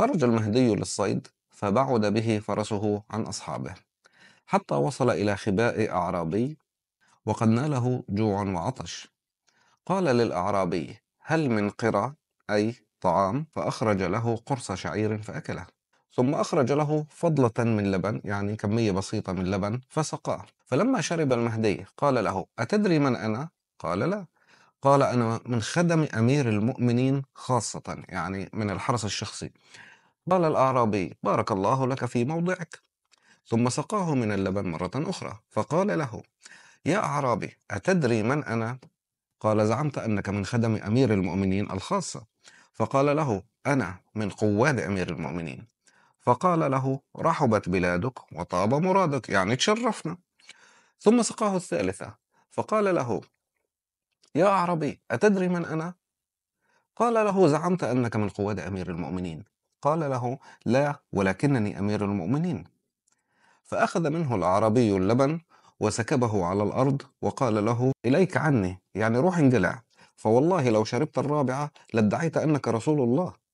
خرج المهدي للصيد فبعد به فرسه عن أصحابه حتى وصل إلى خباء أعرابي وقد ناله جوع وعطش قال للأعرابي هل من قرى أي طعام فأخرج له قرص شعير فأكله ثم أخرج له فضلة من لبن يعني كمية بسيطة من لبن فسقاه فلما شرب المهدي قال له أتدري من أنا؟ قال لا قال أنا من خدم أمير المؤمنين خاصة يعني من الحرس الشخصي قال الأعرابي بارك الله لك في موضعك ثم سقاه من اللبن مرة أخرى فقال له يا أعرابي أتدري من أنا؟ قال زعمت أنك من خدم أمير المؤمنين الخاصة فقال له أنا من قواد أمير المؤمنين فقال له رحبت بلادك وطاب مرادك يعني تشرفنا ثم سقاه الثالثة فقال له يا عربي أتدري من أنا؟ قال له زعمت أنك من قواد أمير المؤمنين قال له لا ولكنني أمير المؤمنين فأخذ منه الأعرابي اللبن وسكبه على الأرض وقال له إليك عني يعني روح انقلع فوالله لو شربت الرابعة لادعيت أنك رسول الله